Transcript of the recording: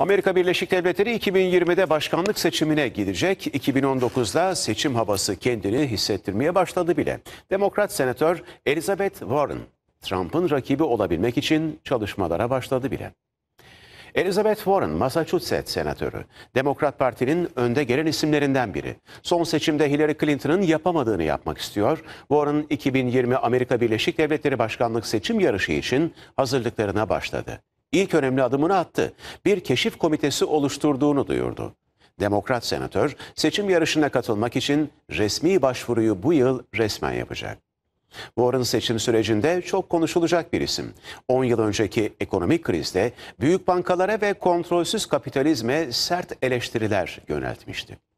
Amerika Birleşik Devletleri 2020'de başkanlık seçimine gidecek. 2019'da seçim havası kendini hissettirmeye başladı bile. Demokrat senatör Elizabeth Warren, Trump'ın rakibi olabilmek için çalışmalara başladı bile. Elizabeth Warren, Massachusetts senatörü. Demokrat Parti'nin önde gelen isimlerinden biri. Son seçimde Hillary Clinton'ın yapamadığını yapmak istiyor. Warren 2020 Amerika Birleşik Devletleri Başkanlık seçim yarışı için hazırlıklarına başladı ilk önemli adımını attı. Bir keşif komitesi oluşturduğunu duyurdu. Demokrat senatör seçim yarışına katılmak için resmi başvuruyu bu yıl resmen yapacak. Warren seçim sürecinde çok konuşulacak bir isim. 10 yıl önceki ekonomik krizde büyük bankalara ve kontrolsüz kapitalizme sert eleştiriler yöneltmişti.